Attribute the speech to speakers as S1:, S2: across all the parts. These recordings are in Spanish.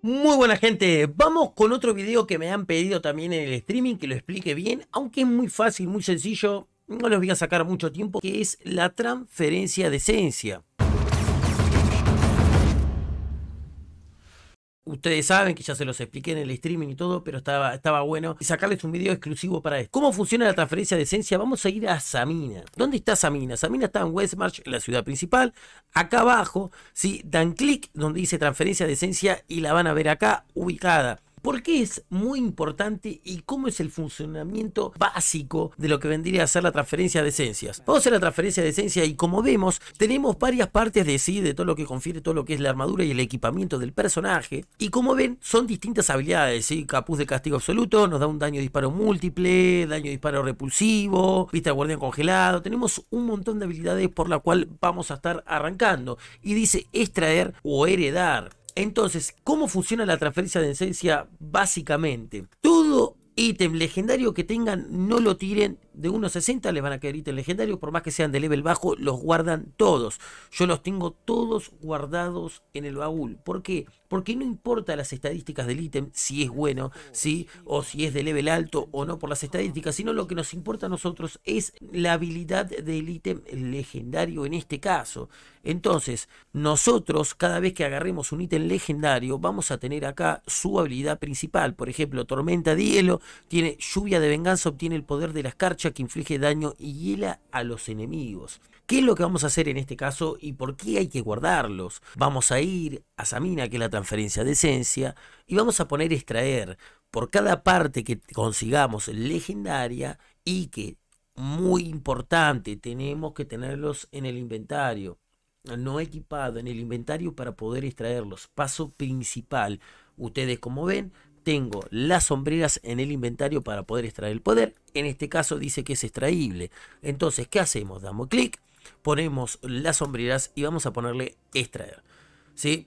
S1: Muy buena gente, vamos con otro video que me han pedido también en el streaming que lo explique bien, aunque es muy fácil, muy sencillo, no les voy a sacar mucho tiempo, que es la transferencia de esencia. ustedes saben que ya se los expliqué en el streaming y todo, pero estaba, estaba bueno y sacarles un video exclusivo para esto. ¿Cómo funciona la transferencia de esencia? Vamos a ir a Samina. ¿Dónde está Samina? Samina está en Westmarch, la ciudad principal. Acá abajo, si dan clic donde dice transferencia de esencia y la van a ver acá ubicada. ¿Por qué es muy importante y cómo es el funcionamiento básico de lo que vendría a ser la transferencia de esencias? Vamos a hacer la transferencia de esencia y como vemos, tenemos varias partes de sí, de todo lo que confiere, todo lo que es la armadura y el equipamiento del personaje. Y como ven, son distintas habilidades, Capuz de castigo absoluto, nos da un daño de disparo múltiple, daño de disparo repulsivo, vista de guardián congelado. Tenemos un montón de habilidades por la cual vamos a estar arrancando. Y dice extraer o heredar. Entonces, ¿cómo funciona la transferencia de esencia básicamente? Todo ítem legendario que tengan, no lo tiren de 1.60 les van a caer ítems legendarios, por más que sean de level bajo, los guardan todos. Yo los tengo todos guardados en el baúl. ¿Por qué? Porque no importa las estadísticas del ítem, si es bueno, ¿sí? o si es de level alto o no por las estadísticas, sino lo que nos importa a nosotros es la habilidad del ítem legendario en este caso. Entonces, nosotros cada vez que agarremos un ítem legendario, vamos a tener acá su habilidad principal. Por ejemplo, Tormenta de Hielo, tiene Lluvia de Venganza, obtiene el poder de las carchas que inflige daño y hiela a los enemigos. ¿Qué es lo que vamos a hacer en este caso y por qué hay que guardarlos? Vamos a ir a Samina, que es la transferencia de esencia, y vamos a poner extraer por cada parte que consigamos legendaria y que, muy importante, tenemos que tenerlos en el inventario, no equipado, en el inventario para poder extraerlos. Paso principal. Ustedes como ven, tengo las sombreras en el inventario para poder extraer el poder. En este caso dice que es extraíble. Entonces, ¿qué hacemos? Damos clic, ponemos las sombreras y vamos a ponerle extraer. ¿Sí?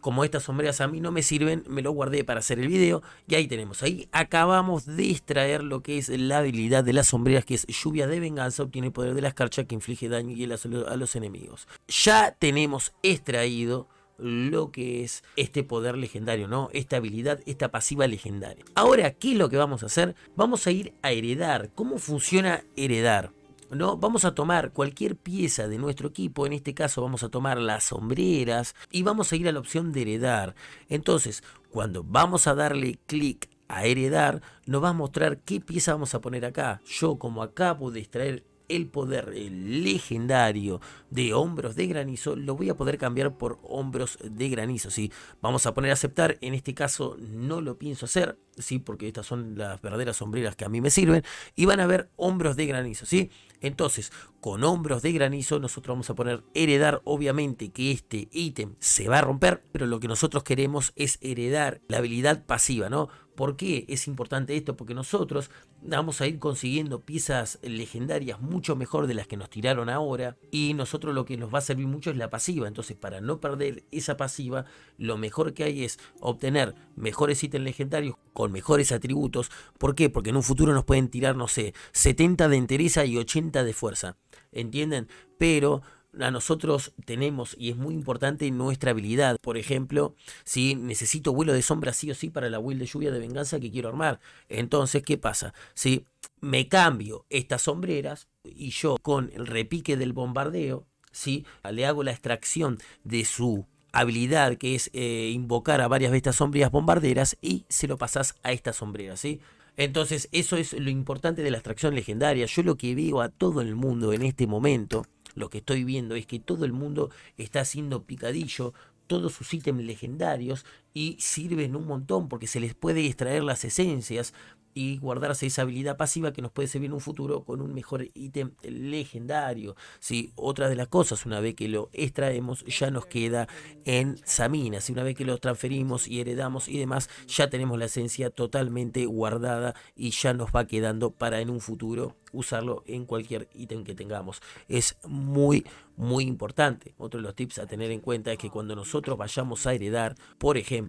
S1: Como estas sombreras a mí no me sirven, me lo guardé para hacer el video. Y ahí tenemos, ahí acabamos de extraer lo que es la habilidad de las sombreras, que es lluvia de venganza, obtiene el poder de la escarcha que inflige daño y a los enemigos. Ya tenemos extraído lo que es este poder legendario, ¿no? Esta habilidad, esta pasiva legendaria. Ahora, ¿qué es lo que vamos a hacer? Vamos a ir a heredar. ¿Cómo funciona heredar? ¿no? Vamos a tomar cualquier pieza de nuestro equipo, en este caso vamos a tomar las sombreras y vamos a ir a la opción de heredar. Entonces, cuando vamos a darle clic a heredar, nos va a mostrar qué pieza vamos a poner acá. Yo como acá de extraer el poder legendario de hombros de granizo lo voy a poder cambiar por hombros de granizo. ¿sí? vamos a poner aceptar, en este caso no lo pienso hacer, sí, porque estas son las verdaderas sombreras que a mí me sirven, y van a ver hombros de granizo, ¿sí? Entonces, con hombros de granizo nosotros vamos a poner heredar, obviamente que este ítem se va a romper, pero lo que nosotros queremos es heredar la habilidad pasiva, ¿no? ¿Por qué es importante esto? Porque nosotros vamos a ir consiguiendo piezas legendarias mucho mejor de las que nos tiraron ahora y nosotros lo que nos va a servir mucho es la pasiva. Entonces para no perder esa pasiva, lo mejor que hay es obtener mejores ítems legendarios con mejores atributos. ¿Por qué? Porque en un futuro nos pueden tirar, no sé, 70 de entereza y 80 de fuerza. ¿Entienden? Pero a nosotros tenemos y es muy importante nuestra habilidad. Por ejemplo, si necesito vuelo de sombra sí o sí para la huelga de lluvia de venganza que quiero armar. Entonces, ¿qué pasa? Si me cambio estas sombreras y yo con el repique del bombardeo, ¿sí? le hago la extracción de su habilidad que es eh, invocar a varias de estas sombrías bombarderas y se lo pasas a esta sombreras, ¿sí? Entonces, eso es lo importante de la extracción legendaria. Yo lo que veo a todo el mundo en este momento lo que estoy viendo es que todo el mundo está haciendo picadillo, todos sus ítems legendarios y sirven un montón porque se les puede extraer las esencias y guardarse esa habilidad pasiva que nos puede servir en un futuro con un mejor ítem legendario. ¿sí? Otra de las cosas, una vez que lo extraemos, ya nos queda en Samina. ¿sí? Una vez que lo transferimos y heredamos y demás, ya tenemos la esencia totalmente guardada y ya nos va quedando para en un futuro usarlo en cualquier ítem que tengamos. Es muy, muy importante. Otro de los tips a tener en cuenta es que cuando nosotros vayamos a heredar, por ejemplo,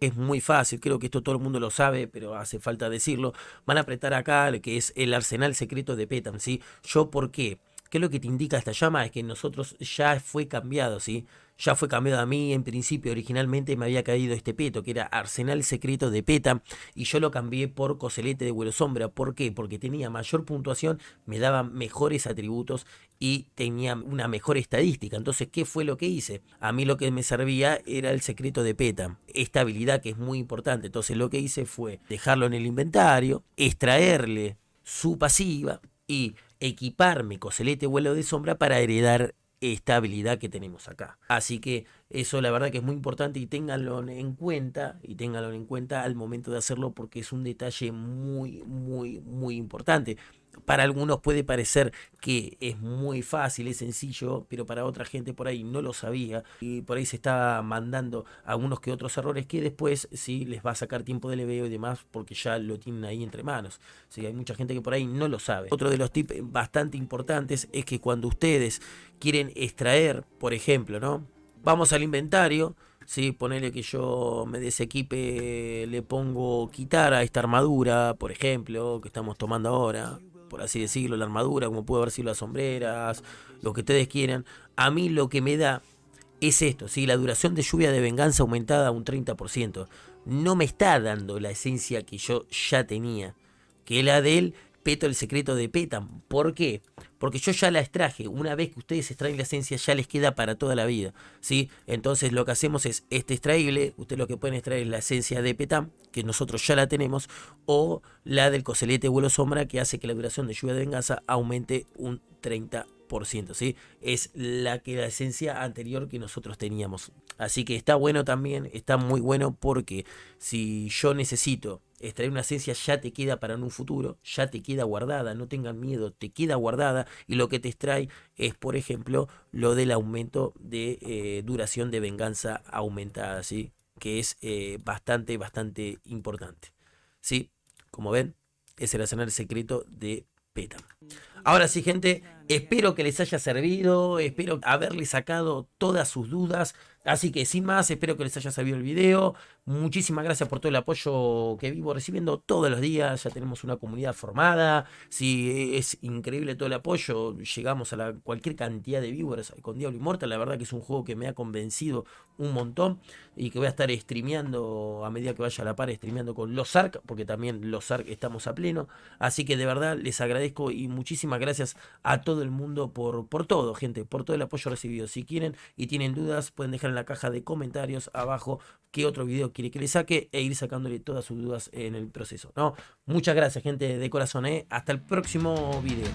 S1: es muy fácil, creo que esto todo el mundo lo sabe, pero hace falta decirlo, van a apretar acá que es el arsenal secreto de Petam, ¿sí? Yo, ¿por qué? ¿Qué es lo que te indica esta llama? Es que nosotros ya fue cambiado, ¿sí? Ya fue cambiado a mí. En principio, originalmente me había caído este peto, que era Arsenal Secreto de Peta, y yo lo cambié por Coselete de Vuelo Sombra. ¿Por qué? Porque tenía mayor puntuación, me daba mejores atributos y tenía una mejor estadística. Entonces, ¿qué fue lo que hice? A mí lo que me servía era el secreto de Peta, esta habilidad que es muy importante. Entonces, lo que hice fue dejarlo en el inventario, extraerle su pasiva y equiparme coselete vuelo de sombra para heredar esta habilidad que tenemos acá. Así que eso la verdad que es muy importante y ténganlo en cuenta y ténganlo en cuenta al momento de hacerlo porque es un detalle muy muy muy importante para algunos puede parecer que es muy fácil, es sencillo, pero para otra gente por ahí no lo sabía y por ahí se está mandando algunos que otros errores que después sí les va a sacar tiempo de leveo y demás porque ya lo tienen ahí entre manos. Así hay mucha gente que por ahí no lo sabe. Otro de los tips bastante importantes es que cuando ustedes quieren extraer, por ejemplo, ¿no? Vamos al inventario, ¿sí? Ponerle que yo me desequipe, le pongo quitar a esta armadura, por ejemplo, que estamos tomando ahora por así decirlo, la armadura, como puede haber sido las sombreras, lo que ustedes quieran. A mí lo que me da es esto, ¿sí? la duración de lluvia de venganza aumentada a un 30%. No me está dando la esencia que yo ya tenía, que la del Peto el secreto de Petam, ¿Por qué? Porque yo ya la extraje. Una vez que ustedes extraen la esencia, ya les queda para toda la vida. ¿sí? Entonces lo que hacemos es este extraíble. Ustedes lo que pueden extraer es la esencia de Petam, que nosotros ya la tenemos, o la del coselete vuelo sombra, que hace que la duración de lluvia de venganza aumente un 30%. ¿sí? Es la que la esencia anterior que nosotros teníamos. Así que está bueno también, está muy bueno porque si yo necesito extraer una esencia ya te queda para en un futuro, ya te queda guardada, no tengan miedo, te queda guardada y lo que te extrae es, por ejemplo, lo del aumento de eh, duración de venganza aumentada, ¿sí? que es eh, bastante, bastante importante. ¿sí? Como ven, ese era el secreto de Peta. Ahora sí, gente, espero que les haya servido, espero haberles sacado todas sus dudas. Así que sin más, espero que les haya sabido el video. Muchísimas gracias por todo el apoyo que vivo recibiendo todos los días. Ya tenemos una comunidad formada. Si sí, es increíble todo el apoyo, llegamos a la, cualquier cantidad de viewers con Diablo Immortal. La verdad que es un juego que me ha convencido un montón y que voy a estar streameando a medida que vaya a la par, streameando con los ARC, porque también los ARC estamos a pleno. Así que de verdad les agradezco y muchísimas gracias a todo el mundo por, por todo, gente, por todo el apoyo recibido. Si quieren y tienen dudas, pueden dejar la caja de comentarios abajo qué otro video quiere que le saque e ir sacándole todas sus dudas en el proceso. ¿no? Muchas gracias, gente de corazón. ¿eh? Hasta el próximo vídeo